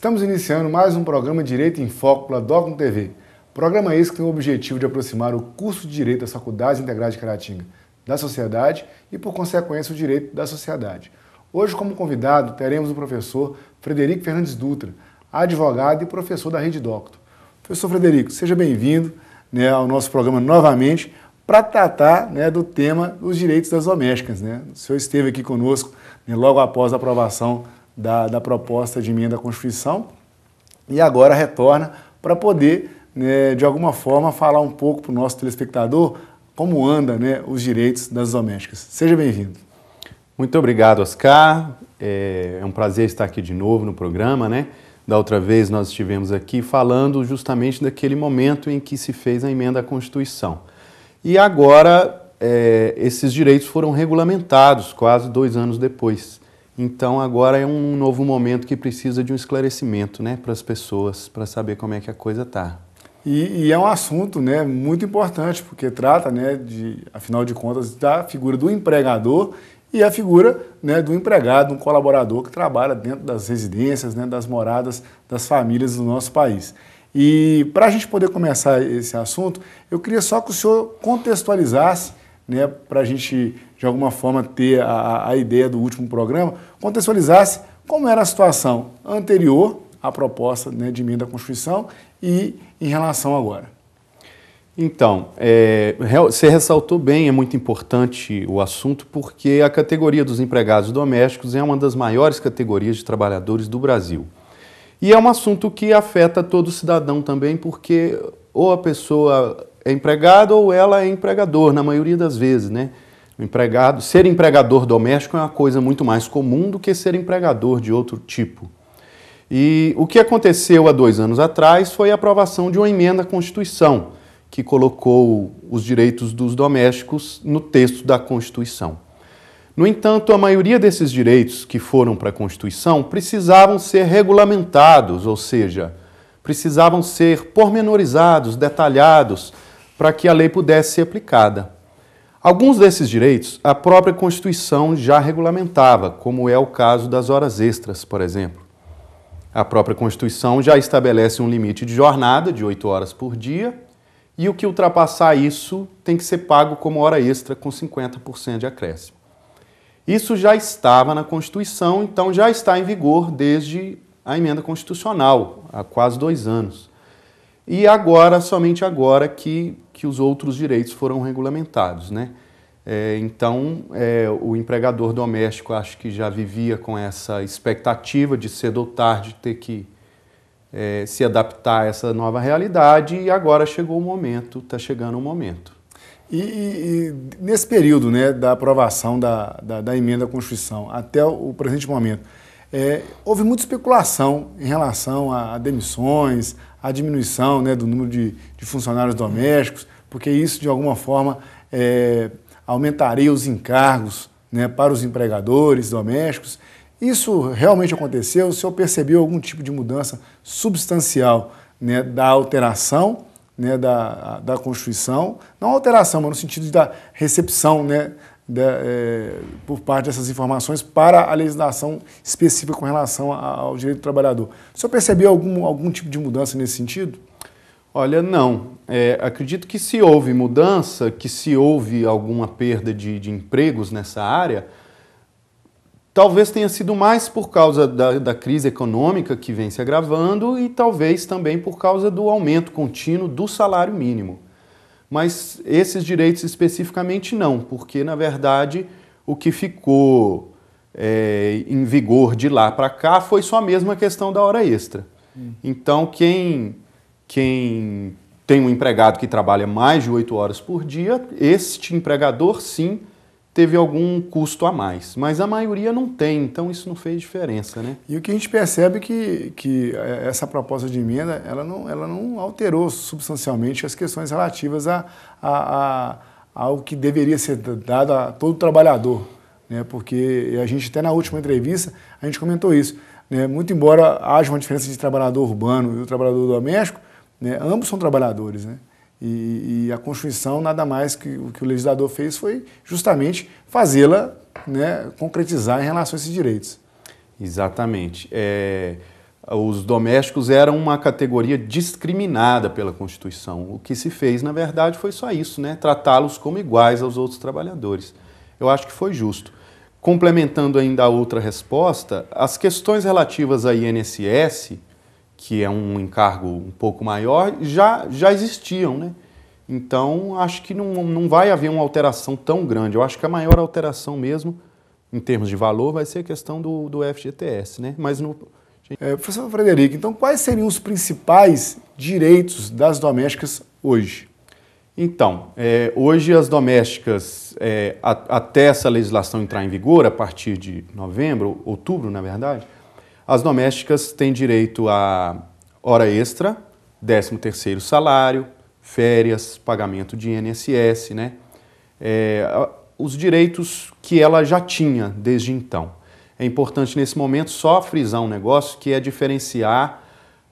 Estamos iniciando mais um programa Direito em Foco pela Docum TV. Programa esse que tem o objetivo de aproximar o curso de Direito das Faculdades Integradas de Caratinga da sociedade e, por consequência, o direito da sociedade. Hoje, como convidado, teremos o professor Frederico Fernandes Dutra, advogado e professor da Rede Docto. Professor Frederico, seja bem-vindo né, ao nosso programa novamente para tratar né, do tema dos direitos das domésticas. Né? O senhor esteve aqui conosco né, logo após a aprovação da, da proposta de emenda à Constituição e agora retorna para poder, né, de alguma forma, falar um pouco para o nosso telespectador como anda né, os direitos das domésticas. Seja bem-vindo. Muito obrigado, Oscar. É, é um prazer estar aqui de novo no programa, né? Da outra vez nós estivemos aqui falando justamente daquele momento em que se fez a emenda à Constituição. E agora é, esses direitos foram regulamentados quase dois anos depois. Então agora é um novo momento que precisa de um esclarecimento né, para as pessoas, para saber como é que a coisa está. E, e, é um assunto né, muito importante, porque trata, né, de, afinal de contas, da figura do empregador e a figura né, do empregado, um colaborador que trabalha dentro das residências, né, das moradas das famílias do nosso país. E para a gente poder começar esse assunto, eu queria só que o senhor contextualizasse né, para a gente de alguma forma, ter a, a ideia do último programa, contextualizasse como era a situação anterior à proposta né, de emenda à Constituição e em relação agora. Então, é, você ressaltou bem, é muito importante o assunto, porque a categoria dos empregados domésticos é uma das maiores categorias de trabalhadores do Brasil. E é um assunto que afeta todo cidadão também, porque ou a pessoa é empregada ou ela é empregador, na maioria das vezes, né? empregado, ser empregador doméstico é uma coisa muito mais comum do que ser empregador de outro tipo. E o que aconteceu há dois anos atrás foi a aprovação de uma emenda à Constituição, que colocou os direitos dos domésticos no texto da Constituição. No entanto, a maioria desses direitos que foram para a Constituição precisavam ser regulamentados, ou seja, precisavam ser pormenorizados, detalhados, para que a lei pudesse ser aplicada. Alguns desses direitos a própria Constituição já regulamentava, como é o caso das horas extras, por exemplo. A própria Constituição já estabelece um limite de jornada de 8 horas por dia e o que ultrapassar isso tem que ser pago como hora extra com 50% de acréscimo. Isso já estava na Constituição, então já está em vigor desde a emenda constitucional, há quase dois anos. E agora, somente agora, que que os outros direitos foram regulamentados, né? É, então, é, o empregador doméstico acho que já vivia com essa expectativa de cedo ou tarde ter que é, se adaptar a essa nova realidade e agora chegou o momento, está chegando o momento. E, e, nesse período né, da aprovação da, da, da emenda à Constituição até o presente momento, é, houve muita especulação em relação a, a, demissões, a diminuição né, do número de, de funcionários domésticos porque isso de alguma forma é, aumentaria os encargos né, para os empregadores domésticos. Isso realmente aconteceu? O senhor percebeu algum tipo de mudança substancial né, da alteração né, da, da Constituição? Não alteração, mas no sentido da recepção né, da, é, por parte dessas informações para a legislação específica com relação ao direito do trabalhador. O senhor percebeu algum, algum tipo de mudança nesse sentido? Olha, não. É, acredito que se houve mudança, que se houve alguma perda de, de empregos nessa área, talvez tenha sido mais por causa da, da, crise econômica que vem se agravando e talvez também por causa do aumento contínuo do salário mínimo. Mas esses direitos especificamente não, porque na verdade o que ficou é, em vigor de lá para cá foi só a mesma questão da hora extra. Hum. Então quem quem tem um empregado que trabalha mais de oito horas por dia, este empregador sim teve algum custo a mais, mas a maioria não tem, então isso não fez diferença, né? E o que a gente percebe é que, que é, essa proposta de emenda, ela não, ela não alterou substancialmente as questões relativas a, a, a, ao que deveria ser dado a todo trabalhador, né? Porque a gente até na última entrevista, a gente comentou isso, né? Muito embora haja uma diferença de trabalhador urbano e o trabalhador doméstico, né? Ambos são trabalhadores, né? E, e, a Constituição, nada mais que o que o legislador fez foi justamente fazê-la né, concretizar em relação a esses direitos. Exatamente. É, os domésticos eram uma categoria discriminada pela Constituição. O que se fez, na verdade, foi só isso, né? tratá-los como iguais aos outros trabalhadores. Eu acho que foi justo. Complementando ainda a outra resposta, as questões relativas à INSS que é um encargo um pouco maior, já, já existiam, né? Então, acho que não, não vai haver uma alteração tão grande. Eu acho que a maior alteração mesmo, em termos de valor, vai ser a questão do, do FGTS, né? Mas no... É, professor Frederico, então quais seriam os principais direitos das domésticas hoje? Então, é, hoje as domésticas, é, a, até essa legislação entrar em vigor, a partir de novembro, outubro, na verdade, as domésticas têm direito a hora extra, 13 terceiro salário, férias, pagamento de INSS, né? É, os direitos que ela já tinha desde então. É importante nesse momento só frisar um negócio que é diferenciar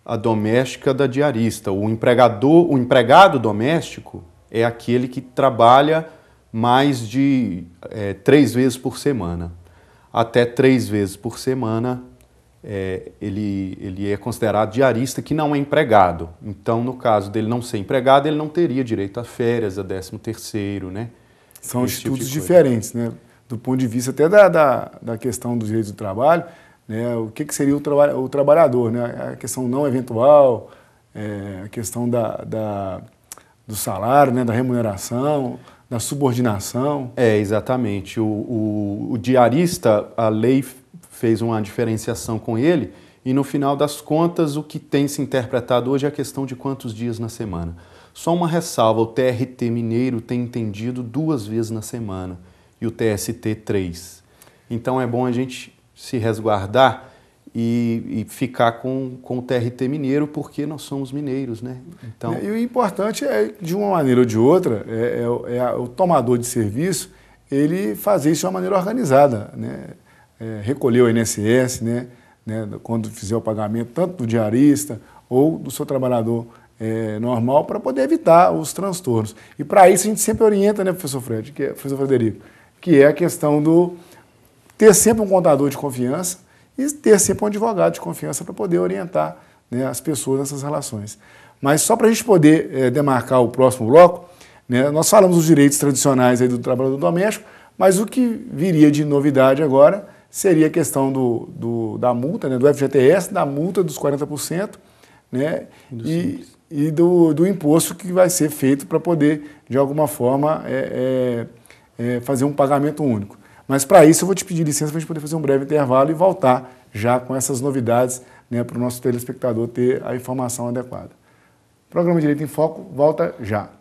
a doméstica da diarista. O empregador, o empregado doméstico é aquele que trabalha mais de é, três vezes por semana. Até três vezes por semana é, ele, ele é considerado diarista que não é empregado. Então, no caso dele não ser empregado, ele não teria direito a férias, a 13 terceiro, né? São Esse estudos tipo diferentes, né? Do ponto de vista até da, da, da questão dos direitos do trabalho, né? o que, que seria o, traba o trabalhador, né? A questão não eventual, é, a questão da, da, do salário, né? da remuneração, da subordinação. É, exatamente. O, o, o diarista, a lei fez uma diferenciação com ele, e no final das contas, o que tem se interpretado hoje é a questão de quantos dias na semana. Só uma ressalva: o TRT mineiro tem entendido duas vezes na semana e o TST três. Então é bom a gente se resguardar e, e, ficar com, com o TRT mineiro, porque nós somos mineiros, né? Então... E o importante é, de uma maneira ou de outra, é, é, é o tomador de serviço, ele fazer isso de uma maneira organizada, né? é, recolher o INSS, né, né, quando fizer o pagamento, tanto do diarista ou do seu trabalhador é, normal, para poder evitar os transtornos. E para isso a gente sempre orienta, né, professor Fred, que é, professor Frederico, que é a questão do ter sempre um contador de confiança e ter sempre um advogado de confiança para poder orientar né, as pessoas nessas relações. Mas só para a gente poder é, demarcar o próximo bloco, né, nós falamos dos direitos tradicionais aí do trabalhador doméstico, mas o que viria de novidade agora seria a questão do, do da multa, né, do FGTS, da multa dos 40%, né, do e, e do, do imposto que vai ser feito para poder, de alguma forma, é, é, é, fazer um pagamento único. Mas para isso eu vou te pedir licença para a gente poder fazer um breve intervalo e voltar já com essas novidades né, para o nosso telespectador ter a informação adequada. Programa Direito em Foco volta já.